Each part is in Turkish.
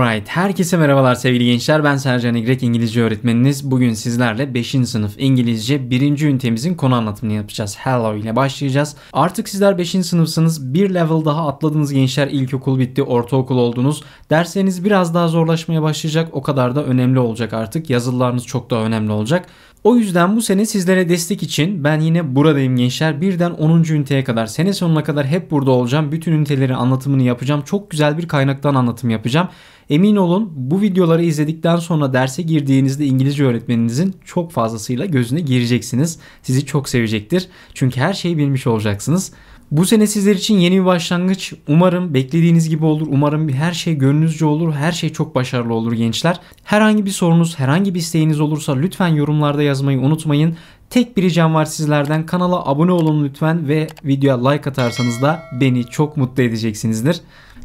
Alright, herkese merhabalar sevgili gençler. Ben Sercan İgrek, İngilizce öğretmeniniz. Bugün sizlerle 5. sınıf İngilizce 1. ünitemizin konu anlatımını yapacağız. Hello ile başlayacağız. Artık sizler 5. sınıfsınız. Bir level daha atladınız gençler. İlkokul bitti, ortaokul oldunuz. Dersleriniz biraz daha zorlaşmaya başlayacak. O kadar da önemli olacak artık. Yazılılarınız çok daha önemli olacak. O yüzden bu sene sizlere destek için ben yine buradayım gençler. Birden 10. üniteye kadar sene sonuna kadar hep burada olacağım. Bütün ünitelerin anlatımını yapacağım. Çok güzel bir kaynaktan anlatım yapacağım. Emin olun bu videoları izledikten sonra derse girdiğinizde İngilizce öğretmeninizin çok fazlasıyla gözüne gireceksiniz. Sizi çok sevecektir. Çünkü her şeyi bilmiş olacaksınız. Bu sene sizler için yeni bir başlangıç. Umarım beklediğiniz gibi olur. Umarım her şey gönlünüzce olur. Her şey çok başarılı olur gençler. Herhangi bir sorunuz, herhangi bir isteğiniz olursa lütfen yorumlarda yazmayı unutmayın. Tek bir ricam var sizlerden. Kanala abone olun lütfen ve videoya like atarsanız da beni çok mutlu edeceksinizdir.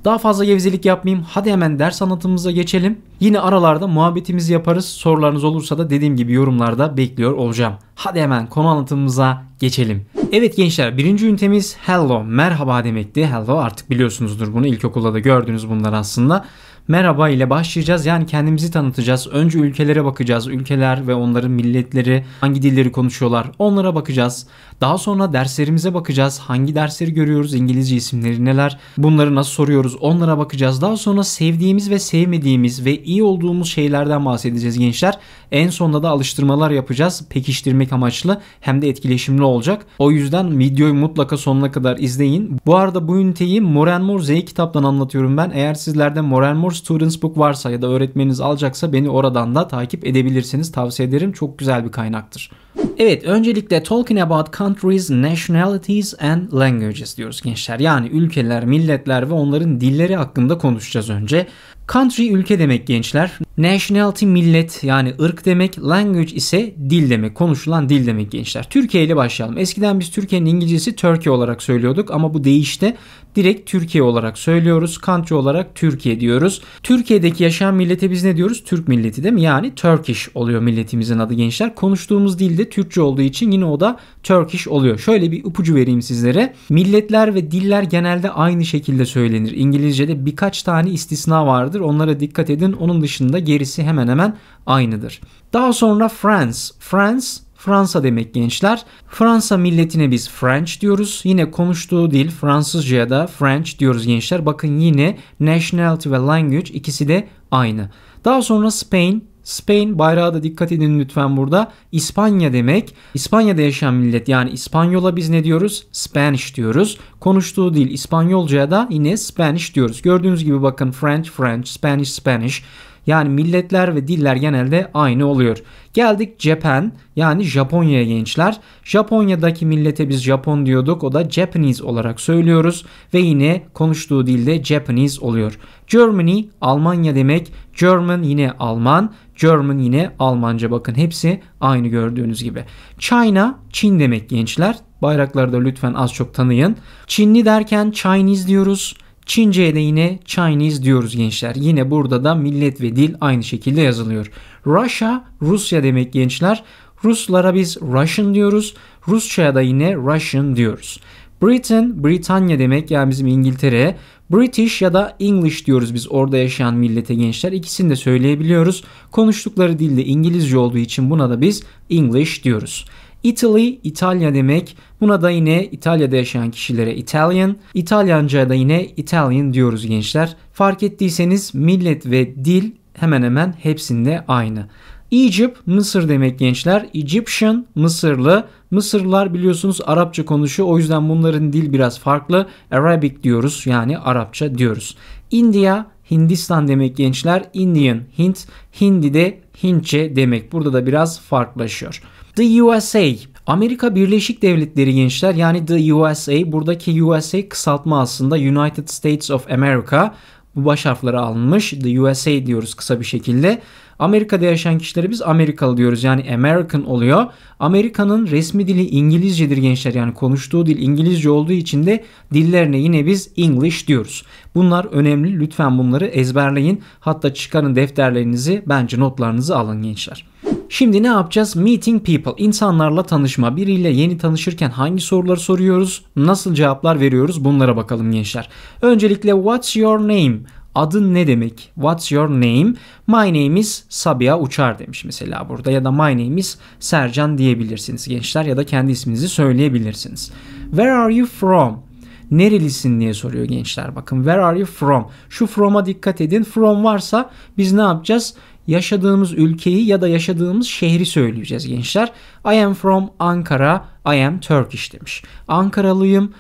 Daha fazla gevezelik yapmayayım. Hadi hemen ders anlatımımıza geçelim. Yine aralarda muhabbetimizi yaparız. Sorularınız olursa da dediğim gibi yorumlarda bekliyor olacağım. Hadi hemen konu anlatımımıza geçelim. Evet gençler birinci ünitemiz hello merhaba demekti. Hello artık biliyorsunuzdur bunu ilkokulda da gördünüz bunlar aslında. Merhaba ile başlayacağız. Yani kendimizi tanıtacağız. Önce ülkelere bakacağız. Ülkeler ve onların milletleri hangi dilleri konuşuyorlar onlara bakacağız. Daha sonra derslerimize bakacağız. Hangi dersleri görüyoruz? İngilizce isimleri neler? Bunları nasıl soruyoruz? Onlara bakacağız. Daha sonra sevdiğimiz ve sevmediğimiz ve iyi olduğumuz şeylerden bahsedeceğiz gençler. En sonunda da alıştırmalar yapacağız. Pekiştirmek amaçlı hem de etkileşimli olacak. O yüzden videoyu mutlaka sonuna kadar izleyin. Bu arada bu üniteyi More Z kitaptan anlatıyorum ben. Eğer sizlerde More More Students Book varsa ya da öğretmeniniz alacaksa beni oradan da takip edebilirsiniz. Tavsiye ederim. Çok güzel bir kaynaktır. Evet öncelikle Talking About Countries, Nationalities and Languages diyoruz gençler. Yani ülkeler, milletler ve onların dilleri hakkında konuşacağız önce. Country ülke demek gençler. Nationality millet yani ırk demek, language ise dil demek, konuşulan dil demek gençler. Türkiye ile başlayalım. Eskiden biz Türkiye'nin İngilizcesi Türkiye olarak söylüyorduk ama bu değişte direkt Türkiye olarak söylüyoruz. Country olarak Türkiye diyoruz. Türkiye'deki yaşayan millete biz ne diyoruz? Türk milleti değil mi? Yani Turkish oluyor milletimizin adı gençler. Konuştuğumuz dil de Türkçe olduğu için yine o da Turkish oluyor. Şöyle bir ipucu vereyim sizlere. Milletler ve diller genelde aynı şekilde söylenir. İngilizce'de birkaç tane istisna vardır. Onlara dikkat edin. Onun dışında gerisi hemen hemen aynıdır. Daha sonra France, France Fransa demek gençler. Fransa milletine biz French diyoruz. Yine konuştuğu dil Fransızca'ya da French diyoruz gençler. Bakın yine nationality ve language ikisi de aynı. Daha sonra Spain, Spain bayrağı da dikkat edin lütfen burada. İspanya demek. İspanya'da yaşayan millet yani İspanyola biz ne diyoruz? Spanish diyoruz. Konuştuğu dil İspanyolca'ya da yine Spanish diyoruz. Gördüğünüz gibi bakın French, French, Spanish, Spanish. Yani milletler ve diller genelde aynı oluyor. Geldik Japan yani Japonya'ya gençler. Japonya'daki millete biz Japon diyorduk o da Japanese olarak söylüyoruz ve yine konuştuğu dilde Japanese oluyor. Germany Almanya demek. German yine Alman. German yine Almanca bakın hepsi aynı gördüğünüz gibi. China Çin demek gençler. Bayrakları da lütfen az çok tanıyın. Çinli derken Chinese diyoruz. Çince'ye de yine Chinese diyoruz gençler. Yine burada da millet ve dil aynı şekilde yazılıyor. Russia Rusya demek gençler. Ruslara biz Russian diyoruz. Rusça'ya da yine Russian diyoruz. Britain, Britanya demek yani bizim İngiltere. British ya da English diyoruz biz orada yaşayan millete gençler. İkisini de söyleyebiliyoruz. Konuştukları dilde İngilizce olduğu için buna da biz English diyoruz. Italy İtalya demek. Buna da yine İtalya'da yaşayan kişilere Italian, İtalyanca da yine Italian diyoruz gençler. Fark ettiyseniz millet ve dil hemen hemen hepsinde aynı. Egypt Mısır demek gençler. Egyptian Mısırlı. Mısırlılar biliyorsunuz Arapça konuşuyor. O yüzden bunların dil biraz farklı. Arabic diyoruz yani Arapça diyoruz. India Hindistan demek gençler. Indian Hint. Hindi de Hintçe demek. Burada da biraz farklılaşıyor. The USA Amerika Birleşik Devletleri gençler yani The USA buradaki USA kısaltma aslında United States of America bu baş harfleri alınmış The USA diyoruz kısa bir şekilde. Amerika'da yaşayan kişilere biz Amerikalı diyoruz yani American oluyor. Amerika'nın resmi dili İngilizcedir gençler yani konuştuğu dil İngilizce olduğu için de dillerine yine biz English diyoruz. Bunlar önemli lütfen bunları ezberleyin hatta çıkarın defterlerinizi bence notlarınızı alın gençler. Şimdi ne yapacağız? Meeting people. İnsanlarla tanışma. Biriyle yeni tanışırken hangi soruları soruyoruz? Nasıl cevaplar veriyoruz? Bunlara bakalım gençler. Öncelikle what's your name? Adın ne demek? What's your name? My name is Sabiha Uçar demiş mesela burada ya da my name is Sercan diyebilirsiniz gençler ya da kendi isminizi söyleyebilirsiniz. Where are you from? Nerelisin diye soruyor gençler bakın. Where are you from? Şu from'a dikkat edin. From varsa biz ne yapacağız? yaşadığımız ülkeyi ya da yaşadığımız şehri söyleyeceğiz gençler. I am from Ankara, I am Turkish demiş. Ankaralıyım,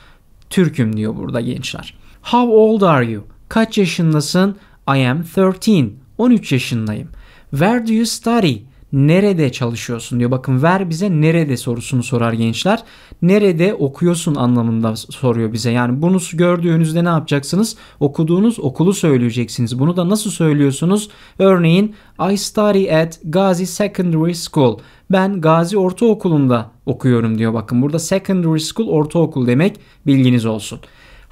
Türk'üm diyor burada gençler. How old are you? Kaç yaşındasın? I am 13. 13 yaşındayım. Where do you study? nerede çalışıyorsun diyor. Bakın ver bize nerede sorusunu sorar gençler. Nerede okuyorsun anlamında soruyor bize. Yani bunu gördüğünüzde ne yapacaksınız? Okuduğunuz okulu söyleyeceksiniz. Bunu da nasıl söylüyorsunuz? Örneğin I study at Gazi Secondary School. Ben Gazi Ortaokulu'nda okuyorum diyor. Bakın burada secondary school ortaokul demek bilginiz olsun.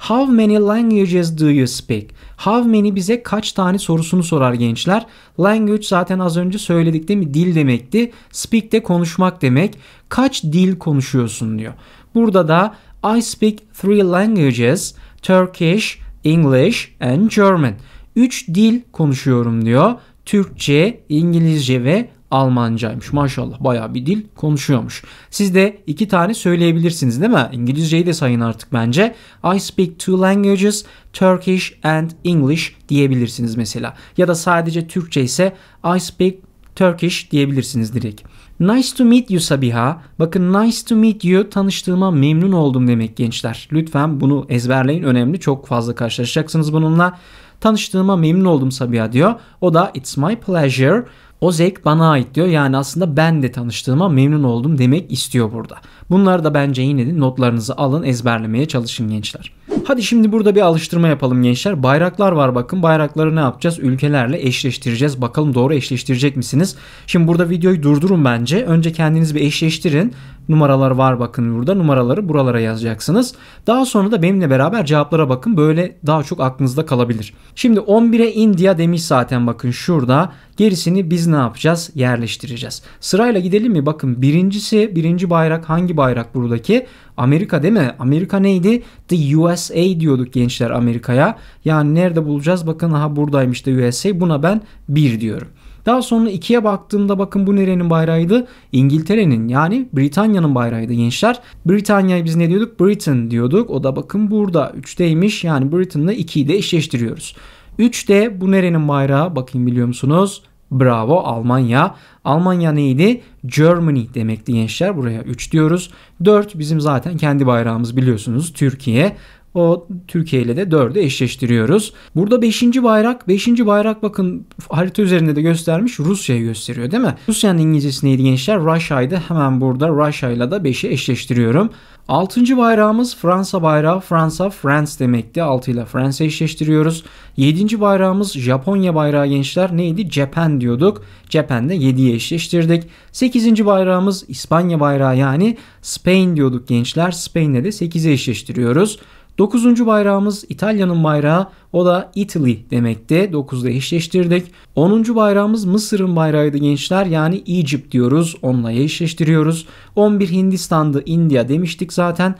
How many languages do you speak? How many bize kaç tane sorusunu sorar gençler. Language zaten az önce söyledik değil mi? Dil demekti. Speak de konuşmak demek. Kaç dil konuşuyorsun diyor. Burada da I speak three languages. Turkish, English and German. 3 dil konuşuyorum diyor. Türkçe, İngilizce ve Almancaymış. Maşallah bayağı bir dil konuşuyormuş. Siz de iki tane söyleyebilirsiniz değil mi? İngilizceyi de sayın artık bence. I speak two languages, Turkish and English diyebilirsiniz mesela. Ya da sadece Türkçe ise I speak Turkish diyebilirsiniz direkt. Nice to meet you Sabiha. Bakın nice to meet you tanıştığıma memnun oldum demek gençler. Lütfen bunu ezberleyin önemli. Çok fazla karşılaşacaksınız bununla. Tanıştığıma memnun oldum Sabiha diyor. O da it's my pleasure o zevk bana ait diyor. Yani aslında ben de tanıştığıma memnun oldum demek istiyor burada. Bunları da bence yine de notlarınızı alın ezberlemeye çalışın gençler. Hadi şimdi burada bir alıştırma yapalım gençler. Bayraklar var bakın. Bayrakları ne yapacağız? Ülkelerle eşleştireceğiz. Bakalım doğru eşleştirecek misiniz? Şimdi burada videoyu durdurun bence. Önce kendiniz bir eşleştirin. Numaralar var bakın burada. Numaraları buralara yazacaksınız. Daha sonra da benimle beraber cevaplara bakın. Böyle daha çok aklınızda kalabilir. Şimdi 11'e India demiş zaten bakın şurada. Gerisini biz ne yapacağız? Yerleştireceğiz. Sırayla gidelim mi? Bakın birincisi birinci bayrak hangi bayrak buradaki? Amerika değil mi? Amerika neydi? The USA diyorduk gençler Amerika'ya. Yani nerede bulacağız? Bakın aha buradaymış da USA. Buna ben 1 diyorum. Daha sonra ikiye baktığımda bakın bu nerenin bayrağıydı? İngiltere'nin yani Britanya'nın bayrağıydı gençler. Britanya'yı biz ne diyorduk? Britain diyorduk. O da bakın burada 3'teymiş. Yani Britain'la 2'yi de eşleştiriyoruz. 3'te bu nerenin bayrağı? Bakın biliyor musunuz? Bravo Almanya. Almanya neydi? Germany demekti gençler. Buraya 3 diyoruz. 4 bizim zaten kendi bayrağımız biliyorsunuz Türkiye. O Türkiye ile de 4'ü eşleştiriyoruz. Burada 5. bayrak. 5. bayrak bakın harita üzerinde de göstermiş Rusya'yı gösteriyor değil mi? Rusya'nın İngilizcesi neydi gençler? Russia'ydı. Hemen burada Russia ile de 5'i eşleştiriyorum. 6. bayrağımız Fransa bayrağı. Fransa France demekti. 6 ile France eşleştiriyoruz. 7. bayrağımız Japonya bayrağı gençler. Neydi? Japan diyorduk. Japan'de 7'yi eşleştirdik. 8. bayrağımız İspanya bayrağı yani Spain diyorduk gençler. Spain'le de 8'i eşleştiriyoruz. Dokuzuncu bayrağımız İtalya'nın bayrağı o da Italy demekti. 9'da eşleştirdik. 10. bayrağımız Mısır'ın bayrağıydı gençler. Yani Egypt diyoruz. Onunla eşleştiriyoruz. 11 Hindistan'dı India demiştik zaten.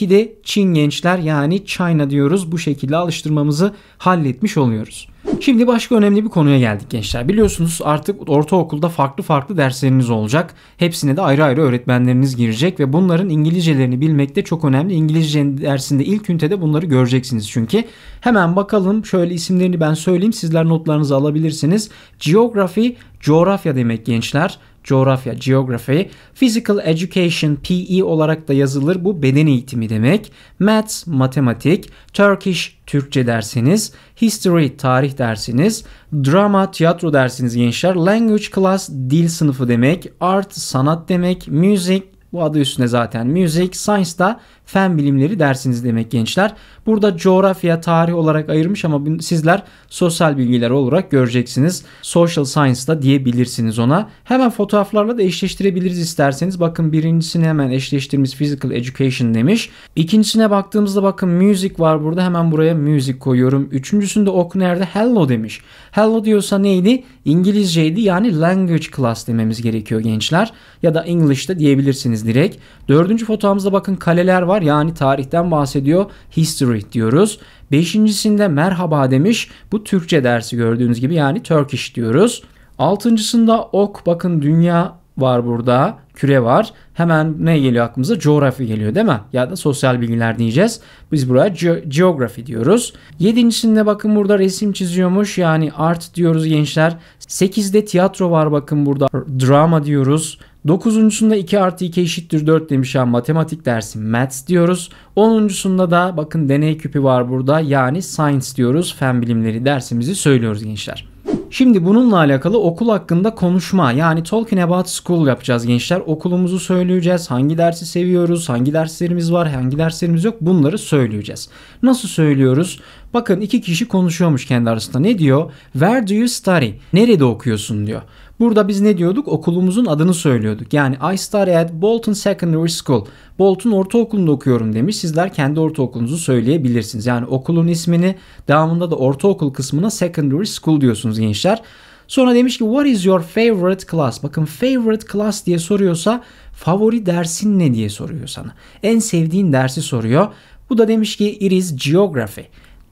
de Çin gençler yani China diyoruz. Bu şekilde alıştırmamızı halletmiş oluyoruz. Şimdi başka önemli bir konuya geldik gençler. Biliyorsunuz artık ortaokulda farklı farklı dersleriniz olacak. Hepsine de ayrı ayrı öğretmenleriniz girecek ve bunların İngilizcelerini bilmek de çok önemli. İngilizce dersinde ilk ünitede bunları göreceksiniz çünkü. Hemen bak Bakalım şöyle isimlerini ben söyleyeyim sizler notlarınızı alabilirsiniz. Geography, coğrafya demek gençler. Coğrafya, geography. Physical education, PE olarak da yazılır. Bu beden eğitimi demek. Maths, matematik. Turkish, Türkçe dersiniz. History, tarih dersiniz. Drama, tiyatro dersiniz gençler. Language class, dil sınıfı demek. Art, sanat demek. Music, bu adı üstüne zaten. Music, science da fen bilimleri dersiniz demek gençler. Burada coğrafya, tarih olarak ayırmış ama sizler sosyal bilgiler olarak göreceksiniz. Social science da diyebilirsiniz ona. Hemen fotoğraflarla da eşleştirebiliriz isterseniz. Bakın birincisini hemen eşleştirmiş physical education demiş. İkincisine baktığımızda bakın music var burada. Hemen buraya music koyuyorum. Üçüncüsünde ok nerede? Hello demiş. Hello diyorsa neydi? İngilizceydi yani language class dememiz gerekiyor gençler. Ya da English'te diyebilirsiniz direkt. Dördüncü fotoğrafımızda bakın kaleler var var. Yani tarihten bahsediyor. History diyoruz. Beşincisinde merhaba demiş. Bu Türkçe dersi gördüğünüz gibi yani Turkish diyoruz. Altıncısında ok bakın dünya var burada. Küre var. Hemen ne geliyor aklımıza? Coğrafi geliyor değil mi? Ya da sosyal bilgiler diyeceğiz. Biz buraya ge- geografi diyoruz. Yedincisinde bakın burada resim çiziyormuş. Yani art diyoruz gençler. Sekizde tiyatro var bakın burada. Drama diyoruz. Dokuzuncusunda 2 artı 2 eşittir 4 demiş an matematik dersi maths diyoruz. Onuncusunda da bakın deney küpü var burada yani science diyoruz. Fen bilimleri dersimizi söylüyoruz gençler. Şimdi bununla alakalı okul hakkında konuşma yani Talking About School yapacağız gençler. Okulumuzu söyleyeceğiz. Hangi dersi seviyoruz? Hangi derslerimiz var? Hangi derslerimiz yok? Bunları söyleyeceğiz. Nasıl söylüyoruz? Bakın iki kişi konuşuyormuş kendi arasında. Ne diyor? Where do you study? Nerede okuyorsun diyor. Burada biz ne diyorduk? Okulumuzun adını söylüyorduk. Yani I study at Bolton Secondary School. Bolton Ortaokulu'nda okuyorum demiş. Sizler kendi ortaokulunuzu söyleyebilirsiniz. Yani okulun ismini devamında da ortaokul kısmına secondary school diyorsunuz gençler. Sonra demiş ki what is your favorite class? Bakın favorite class diye soruyorsa favori dersin ne diye soruyor sana. En sevdiğin dersi soruyor. Bu da demiş ki it is geography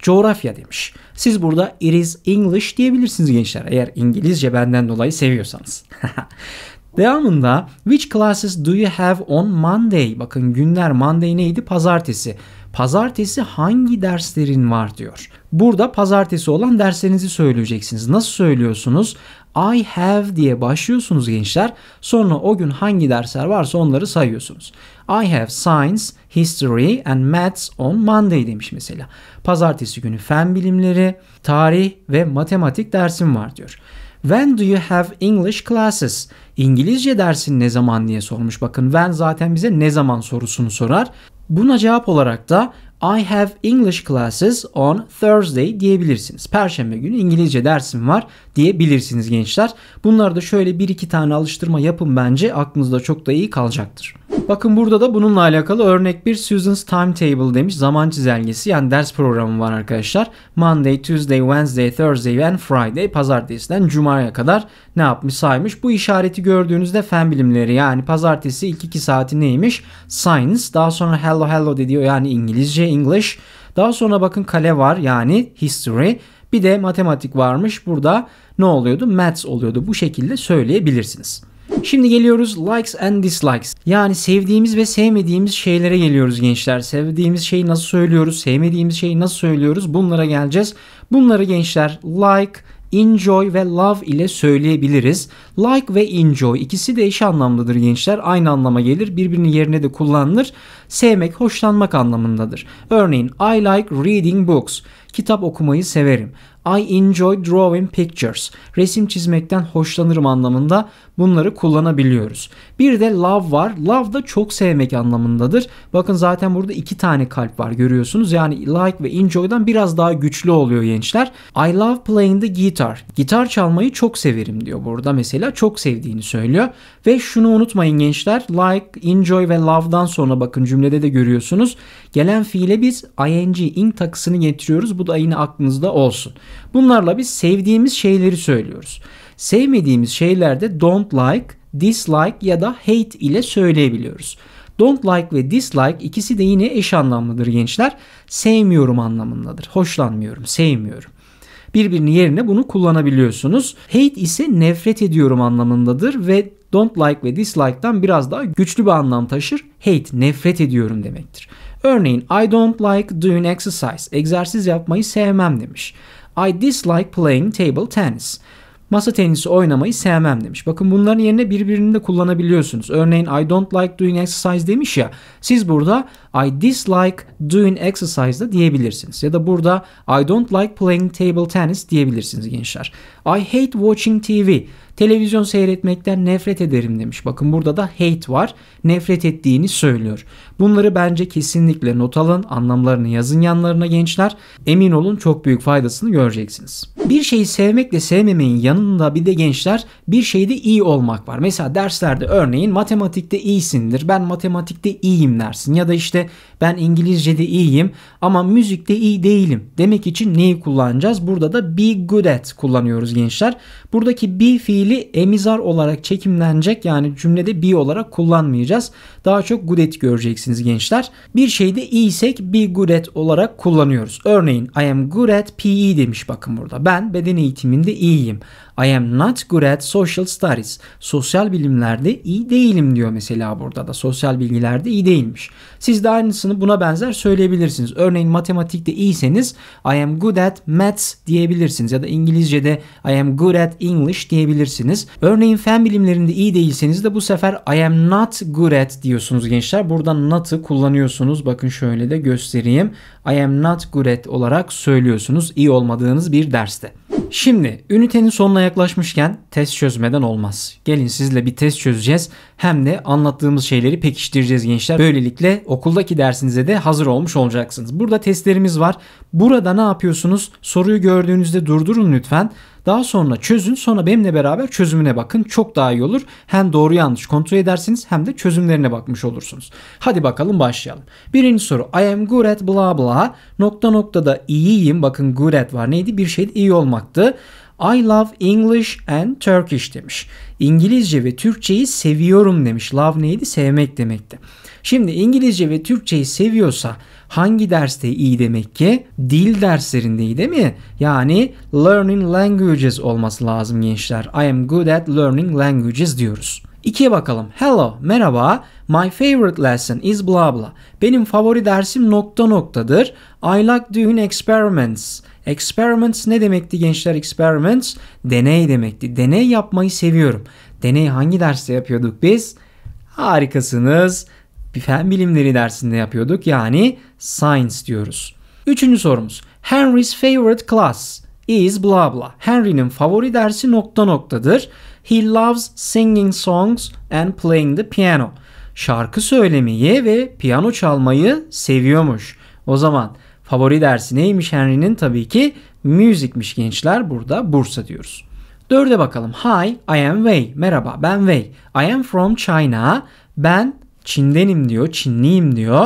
coğrafya demiş. Siz burada it is English diyebilirsiniz gençler eğer İngilizce benden dolayı seviyorsanız. Devamında which classes do you have on Monday? Bakın günler Monday neydi? Pazartesi. Pazartesi hangi derslerin var diyor. Burada pazartesi olan derslerinizi söyleyeceksiniz. Nasıl söylüyorsunuz? I have diye başlıyorsunuz gençler. Sonra o gün hangi dersler varsa onları sayıyorsunuz. I have science, history and maths on Monday demiş mesela. Pazartesi günü fen bilimleri, tarih ve matematik dersim var diyor. When do you have English classes? İngilizce dersin ne zaman diye sormuş. Bakın when zaten bize ne zaman sorusunu sorar. Buna cevap olarak da I have English classes on Thursday diyebilirsiniz. Perşembe günü İngilizce dersim var diyebilirsiniz gençler. Bunlar da şöyle bir iki tane alıştırma yapın bence aklınızda çok da iyi kalacaktır. Bakın burada da bununla alakalı örnek bir Susan's Timetable demiş. Zaman çizelgesi yani ders programı var arkadaşlar. Monday, Tuesday, Wednesday, Thursday and Friday. Pazartesiden Cuma'ya kadar ne yapmış saymış. Bu işareti gördüğünüzde fen bilimleri yani pazartesi ilk iki saati neymiş? Science. Daha sonra hello hello de diyor yani İngilizce, English. Daha sonra bakın kale var yani history. Bir de matematik varmış. Burada ne oluyordu? Maths oluyordu. Bu şekilde söyleyebilirsiniz. Şimdi geliyoruz likes and dislikes. Yani sevdiğimiz ve sevmediğimiz şeylere geliyoruz gençler. Sevdiğimiz şeyi nasıl söylüyoruz, sevmediğimiz şeyi nasıl söylüyoruz bunlara geleceğiz. Bunları gençler like, enjoy ve love ile söyleyebiliriz. Like ve enjoy ikisi de eş anlamlıdır gençler. Aynı anlama gelir. Birbirinin yerine de kullanılır. Sevmek, hoşlanmak anlamındadır. Örneğin I like reading books. Kitap okumayı severim. I enjoy drawing pictures. Resim çizmekten hoşlanırım anlamında bunları kullanabiliyoruz. Bir de love var. Love da çok sevmek anlamındadır. Bakın zaten burada iki tane kalp var görüyorsunuz. Yani like ve enjoy'dan biraz daha güçlü oluyor gençler. I love playing the guitar. Gitar çalmayı çok severim diyor burada mesela. Çok sevdiğini söylüyor. Ve şunu unutmayın gençler. Like, enjoy ve love'dan sonra bakın cümlede de görüyorsunuz. Gelen fiile biz ing, ing takısını getiriyoruz. Bu da yine aklınızda olsun. Bunlarla biz sevdiğimiz şeyleri söylüyoruz. Sevmediğimiz şeylerde don't like, dislike ya da hate ile söyleyebiliyoruz. Don't like ve dislike ikisi de yine eş anlamlıdır gençler. Sevmiyorum anlamındadır. Hoşlanmıyorum, sevmiyorum. Birbirini yerine bunu kullanabiliyorsunuz. Hate ise nefret ediyorum anlamındadır ve don't like ve dislike'dan biraz daha güçlü bir anlam taşır. Hate nefret ediyorum demektir. Örneğin I don't like doing exercise. Egzersiz yapmayı sevmem demiş. I dislike playing table tennis. Masa tenisi oynamayı sevmem demiş. Bakın bunların yerine birbirini de kullanabiliyorsunuz. Örneğin I don't like doing exercise demiş ya. Siz burada I dislike doing exercise da diyebilirsiniz. Ya da burada I don't like playing table tennis diyebilirsiniz gençler. I hate watching TV. Televizyon seyretmekten nefret ederim demiş. Bakın burada da hate var. Nefret ettiğini söylüyor. Bunları bence kesinlikle not alın, anlamlarını yazın yanlarına gençler. Emin olun çok büyük faydasını göreceksiniz. Bir şeyi sevmekle sevmemeyin yanında bir de gençler bir şeyde iyi olmak var. Mesela derslerde örneğin matematikte iyisindir. Ben matematikte iyiyim dersin ya da işte ben İngilizce'de iyiyim ama müzikte iyi değilim demek için neyi kullanacağız? Burada da be good at kullanıyoruz gençler. Buradaki be fiili emizar olarak çekimlenecek yani cümlede be olarak kullanmayacağız. Daha çok good at göreceksiniz göreceksiniz gençler. Bir şeyde iyiysek be good at olarak kullanıyoruz. Örneğin I am good at PE demiş bakın burada. Ben beden eğitiminde iyiyim. I am not good at social studies. Sosyal bilimlerde iyi değilim diyor mesela burada da. Sosyal bilgilerde iyi değilmiş. Siz de aynısını buna benzer söyleyebilirsiniz. Örneğin matematikte iyiyseniz I am good at maths diyebilirsiniz. Ya da İngilizce'de I am good at English diyebilirsiniz. Örneğin fen bilimlerinde iyi değilseniz de bu sefer I am not good at diyorsunuz gençler. Buradan not'ı kullanıyorsunuz. Bakın şöyle de göstereyim. I am not good at olarak söylüyorsunuz iyi olmadığınız bir derste. Şimdi ünitenin sonuna yaklaşmışken test çözmeden olmaz. Gelin sizle bir test çözeceğiz. Hem de anlattığımız şeyleri pekiştireceğiz gençler. Böylelikle okuldaki dersinize de hazır olmuş olacaksınız. Burada testlerimiz var. Burada ne yapıyorsunuz? Soruyu gördüğünüzde durdurun lütfen. Daha sonra çözün sonra benimle beraber çözümüne bakın. Çok daha iyi olur. Hem doğru yanlış kontrol edersiniz hem de çözümlerine bakmış olursunuz. Hadi bakalım başlayalım. Birinci soru. I am good at blah blah. Nokta noktada iyiyim. Bakın good at var. Neydi? Bir şeyde iyi olmaktı. I love English and Turkish demiş. İngilizce ve Türkçeyi seviyorum demiş. Love neydi? Sevmek demekti. Şimdi İngilizce ve Türkçeyi seviyorsa Hangi derste iyi demek ki? Dil derslerinde iyi değil mi? Yani learning languages olması lazım gençler. I am good at learning languages diyoruz. İkiye bakalım. Hello, merhaba. My favorite lesson is blah blah. Benim favori dersim nokta noktadır. I like doing experiments. Experiments ne demekti gençler? Experiments deney demekti. Deney yapmayı seviyorum. Deney hangi derste yapıyorduk biz? Harikasınız bir fen bilimleri dersinde yapıyorduk. Yani science diyoruz. Üçüncü sorumuz. Henry's favorite class is bla bla. Henry'nin favori dersi nokta noktadır. He loves singing songs and playing the piano. Şarkı söylemeyi ve piyano çalmayı seviyormuş. O zaman favori dersi neymiş Henry'nin? Tabii ki müzikmiş gençler. Burada Bursa diyoruz. Dörde bakalım. Hi, I am Wei. Merhaba, ben Wei. I am from China. Ben Çin'denim diyor, Çinliyim diyor.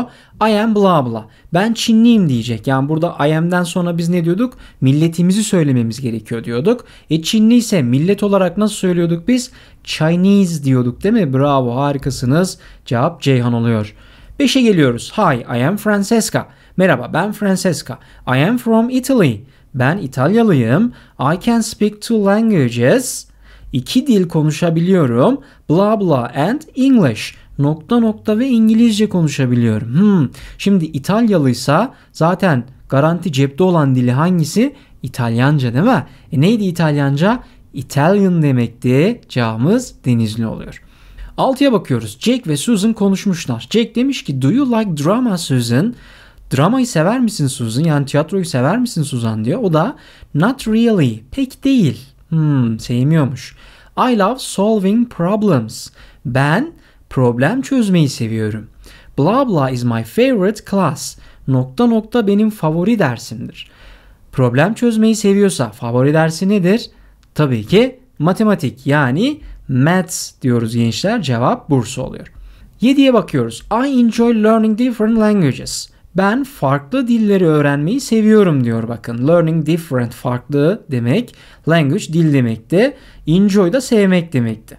I am bla bla. Ben Çinliyim diyecek. Yani burada I am'den sonra biz ne diyorduk? Milletimizi söylememiz gerekiyor diyorduk. E Çinli ise millet olarak nasıl söylüyorduk biz? Chinese diyorduk değil mi? Bravo harikasınız. Cevap Ceyhan oluyor. 5'e geliyoruz. Hi, I am Francesca. Merhaba ben Francesca. I am from Italy. Ben İtalyalıyım. I can speak two languages. İki dil konuşabiliyorum. Bla bla and English nokta nokta ve İngilizce konuşabiliyorum. Hmm. Şimdi İtalyalıysa zaten garanti cepte olan dili hangisi? İtalyanca değil mi? E neydi İtalyanca? Italian demekti. Cevabımız Denizli oluyor. Altıya bakıyoruz. Jack ve Susan konuşmuşlar. Jack demiş ki Do you like drama Susan? Dramayı sever misin Susan? Yani tiyatroyu sever misin Susan diyor. O da not really. Pek değil. Hmm, sevmiyormuş. I love solving problems. Ben Problem çözmeyi seviyorum. Bla bla is my favorite class. Nokta nokta benim favori dersimdir. Problem çözmeyi seviyorsa favori dersi nedir? Tabii ki matematik yani maths diyoruz gençler. Cevap bursu oluyor. 7'ye bakıyoruz. I enjoy learning different languages. Ben farklı dilleri öğrenmeyi seviyorum diyor bakın. Learning different farklı demek. Language dil demekti. Enjoy da sevmek demekti.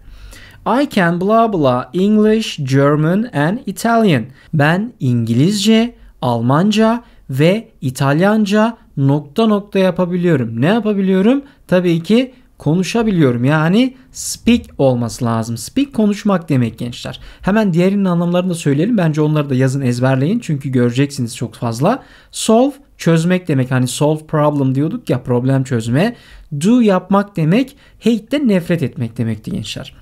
I can blah blah English, German and Italian. Ben İngilizce, Almanca ve İtalyanca nokta nokta yapabiliyorum. Ne yapabiliyorum? Tabii ki konuşabiliyorum. Yani speak olması lazım. Speak konuşmak demek gençler. Hemen diğerinin anlamlarını da söyleyelim. Bence onları da yazın ezberleyin. Çünkü göreceksiniz çok fazla. Solve çözmek demek. Hani solve problem diyorduk ya problem çözme. Do yapmak demek. Hate de nefret etmek demekti gençler.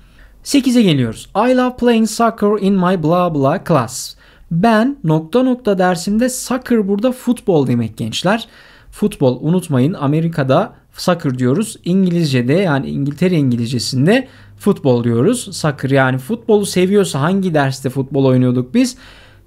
8'e geliyoruz. I love playing soccer in my blah blah class. Ben nokta nokta dersimde soccer burada futbol demek gençler. Futbol unutmayın Amerika'da soccer diyoruz. İngilizce'de yani İngiltere İngilizcesinde futbol diyoruz. Soccer yani futbolu seviyorsa hangi derste futbol oynuyorduk biz?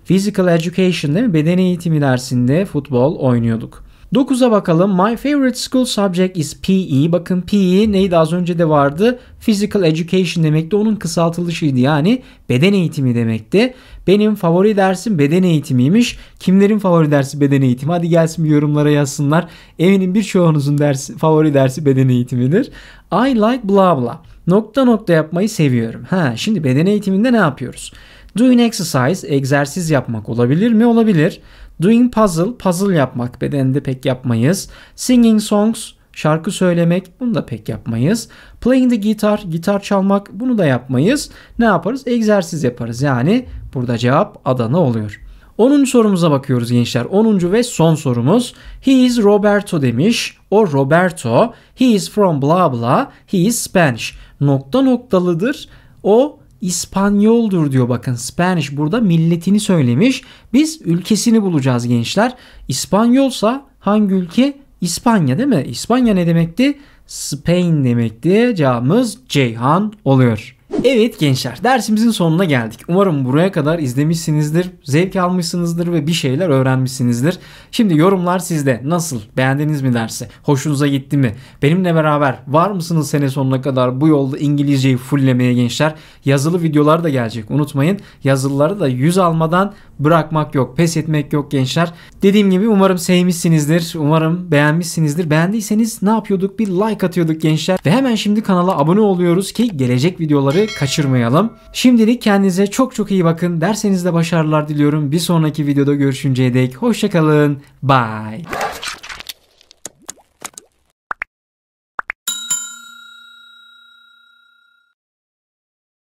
Physical Education değil mi? Beden eğitimi dersinde futbol oynuyorduk. 9'a bakalım. My favorite school subject is PE. Bakın PE neydi az önce de vardı. Physical Education demekti. Onun kısaltılışıydı. Yani beden eğitimi demekti. Benim favori dersim beden eğitimiymiş. Kimlerin favori dersi beden eğitimi? Hadi gelsin yorumlara yazsınlar. Eminim birçoğunuzun dersi, favori dersi beden eğitimidir. I like bla bla. Nokta nokta yapmayı seviyorum. Ha, şimdi beden eğitiminde ne yapıyoruz? Doing exercise, egzersiz yapmak olabilir mi? Olabilir. Doing puzzle, puzzle yapmak bedende pek yapmayız. Singing songs, şarkı söylemek bunu da pek yapmayız. Playing the guitar, gitar çalmak bunu da yapmayız. Ne yaparız? Egzersiz yaparız. Yani burada cevap Adana oluyor. 10. sorumuza bakıyoruz gençler. 10. ve son sorumuz. He is Roberto demiş. O Roberto. He is from blah blah. He is Spanish. Nokta noktalıdır. O İspanyoldur diyor bakın. Spanish burada milletini söylemiş. Biz ülkesini bulacağız gençler. İspanyolsa hangi ülke? İspanya değil mi? İspanya ne demekti? Spain demekti. Cevabımız Ceyhan oluyor. Evet gençler dersimizin sonuna geldik. Umarım buraya kadar izlemişsinizdir, zevk almışsınızdır ve bir şeyler öğrenmişsinizdir. Şimdi yorumlar sizde. Nasıl? Beğendiniz mi dersi? Hoşunuza gitti mi? Benimle beraber var mısınız sene sonuna kadar bu yolda İngilizceyi fulllemeye gençler? Yazılı videolar da gelecek unutmayın. Yazılıları da yüz almadan bırakmak yok, pes etmek yok gençler. Dediğim gibi umarım sevmişsinizdir, umarım beğenmişsinizdir. Beğendiyseniz ne yapıyorduk? Bir like atıyorduk gençler. Ve hemen şimdi kanala abone oluyoruz ki gelecek videoları kaçırmayalım. Şimdilik kendinize çok çok iyi bakın. Derseniz de başarılar diliyorum. Bir sonraki videoda görüşünceye dek hoşçakalın. Bye.